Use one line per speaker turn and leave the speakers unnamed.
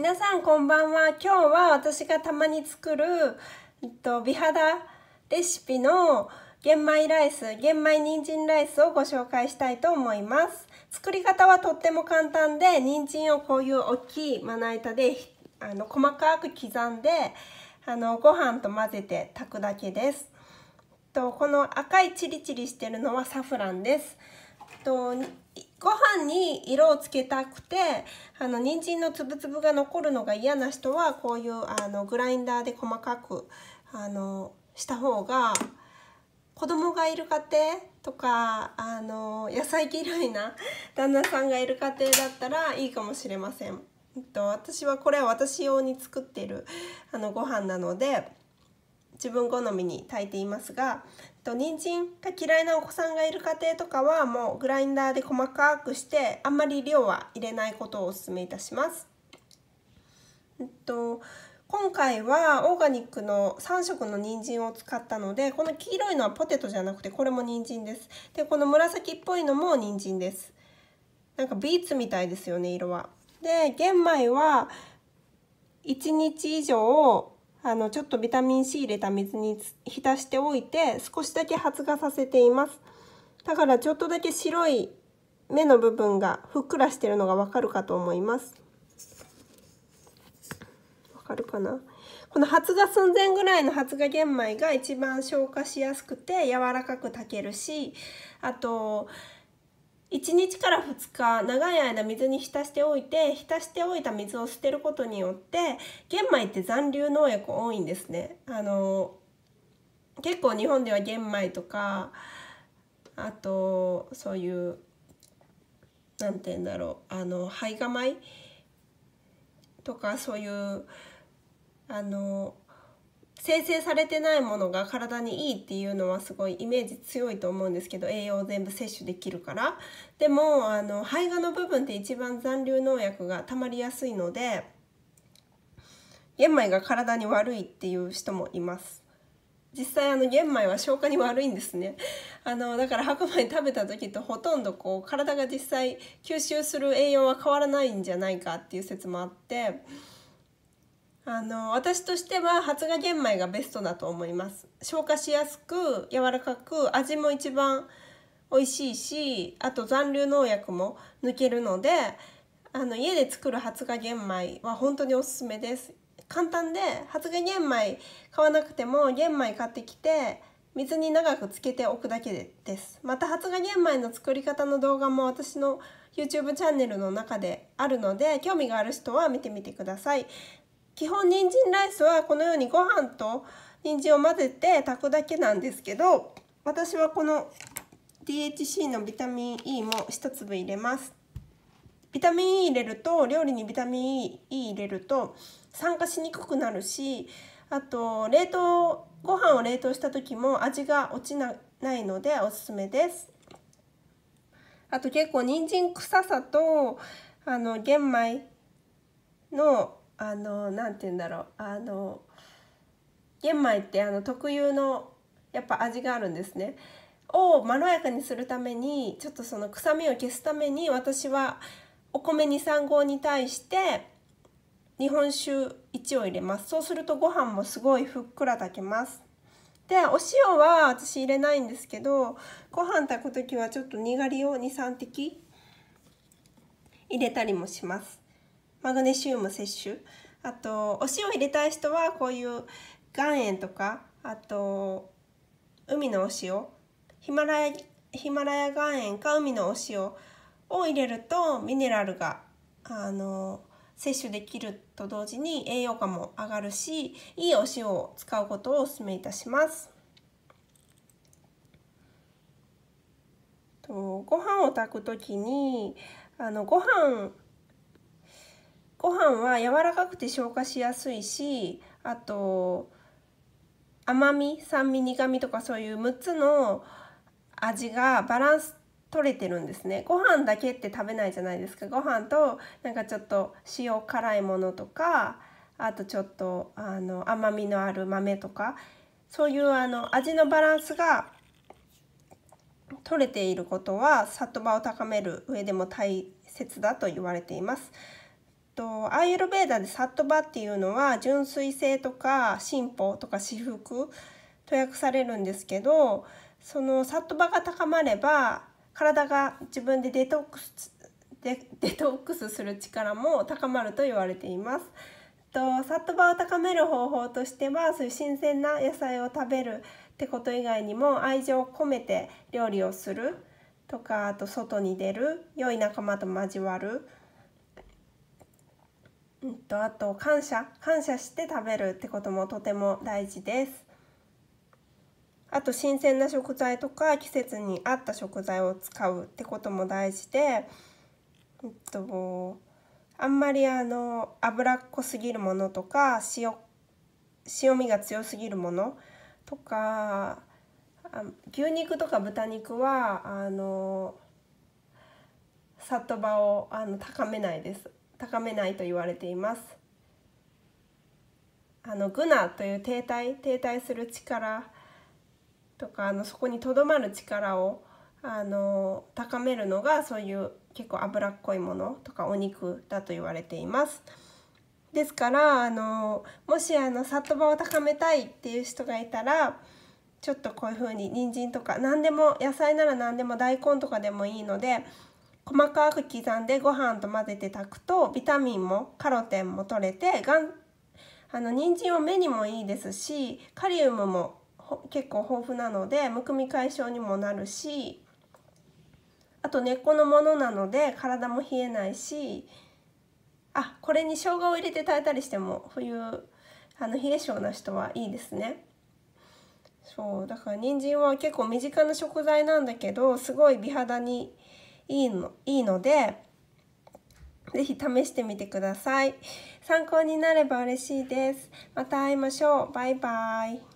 皆さんこんばんは今日は私がたまに作る、えっと、美肌レシピの玄米ライス玄米人参ライスをご紹介したいと思います作り方はとっても簡単で人参をこういう大きいまな板であの細かく刻んであのご飯と混ぜて炊くだけですとこの赤いチリチリしてるのはサフランですとご飯に色をつけたくてあの人参のつぶつぶが残るのが嫌な人はこういうあのグラインダーで細かくあのした方が子供がいる家庭とかあの野菜嫌いな 旦那さんがいる家庭だったらいいかもしれません。えっと、私はこれは私用に作ってるあのご飯なので自分好みに炊いていますがと人参が嫌いなお子さんがいる家庭とかはもうグラインダーで細かくしてあんまり量は入れないことをお勧めいたします。えっと今回はオーガニックの3色の人参を使ったのでこの黄色いのはポテトじゃなくてこれも人参ですでこの紫っぽいのも人参ですなんかビーツみたいですよね色はで玄米は1日以上あのちょっとビタミン C 入れた水に浸しておいて少しだけ発芽させていますだからちょっとだけ白い目の部分がふっくらしてるのがわかるかと思いますわかるかなこの発芽寸前ぐらいの発芽玄米が一番消化しやすくて柔らかく炊けるしあと1日から2日長い間水に浸しておいて浸しておいた水を捨てることによって玄米って残留農薬多いんですね。あの結構日本では玄米とかあとそういう何て言うんだろうあの胚芽米とかそういうあの生成されてないものが体にいいっていうのはすごいイメージ強いと思うんですけど栄養を全部摂取できるからでもあの胚芽の部分って一番残留農薬がたまりやすいので玄米が体に悪いっていう人もいます実際あの玄米は消化に悪いんですねあのだから白米食べた時とほとんどこう体が実際吸収する栄養は変わらないんじゃないかっていう説もあって。あの私としては発芽玄米がベストだと思います消化しやすく柔らかく味も一番美味しいしあと残留農薬も抜けるのであの家で作る発芽玄米は本当におすすめです簡単で発芽玄米買わなくても玄米買ってきて水に長くつけておくだけですまた発芽玄米の作り方の動画も私の YouTube チャンネルの中であるので興味がある人は見てみてください基本人参ライスはこのようにご飯と人参を混ぜて炊くだけなんですけど私はこの DHC のビタミン E も1粒入れますビタミン E 入れると料理にビタミン E 入れると酸化しにくくなるしあと冷凍ご飯を冷凍した時も味が落ちないのでおすすめですあと結構人参臭さとあの玄米のあの何て言うんだろうあの玄米ってあの特有のやっぱ味があるんですね。をまろやかにするためにちょっとその臭みを消すために私はお米23合に対して日本酒1を入れますそうするとご飯もすごいふっくら炊けますでお塩は私入れないんですけどご飯炊く時はちょっとにがりを23滴入れたりもしますマグネシウム摂取あとお塩入れたい人はこういう岩塩とかあと海のお塩ヒマラヤヒマラヤ岩塩か海のお塩を入れるとミネラルがあの摂取できると同時に栄養価も上がるしいいお塩を使うことをお勧めいたします。とご飯を炊く時にあのご飯ご飯は柔らかくて消化しやすいしあと甘み酸味苦味とかそういう6つの味がバランス取れてるんですねご飯だけって食べないじゃないですかご飯となんかちょっと塩辛いものとかあとちょっとあの甘みのある豆とかそういうあの味のバランスが取れていることは里場を高める上でも大切だと言われています。とアーユルベーダでサットバっていうのは純粋性とか進歩とか私服と訳されるんですけどそのサットバが高まれば体が自分でデトックスデデトックスする力も高まると言われています。とサットバを高める方法としてはそういう新鮮な野菜を食べるってこと以外にも愛情を込めて料理をするとかあと外に出る良い仲間と交わるうんとあと感謝感謝して食べるってこともとても大事ですあと新鮮な食材とか季節に合った食材を使うってことも大事で、えっと、あんまりあの脂っこすぎるものとか塩塩味が強すぎるものとか牛肉とか豚肉はあの里場をあの高めないです。高めないと言われていますあのグナという停滞停滞する力とかあのそこにとどまる力をあの高めるのがそういう結構脂っこいものとかお肉だと言われています。ですからあのもしあの里場を高めたいっていう人がいたらちょっとこういう風に人参とか何でも野菜なら何でも大根とかでもいいので細かく刻んでご飯と混ぜて炊くとビタミンもカロテンも取れてがんあの人参は目にもいいですしカリウムも結構豊富なのでむくみ解消にもなるしあと根っこのものなので体も冷えないしあこれに生姜を入れて炊いたりしても冬あの冷え性な人はいいですね。そうだから人参は結構身近な食材なんだけどすごい美肌にいいのいいので是非試してみてください参考になれば嬉しいですまた会いましょうバイバイ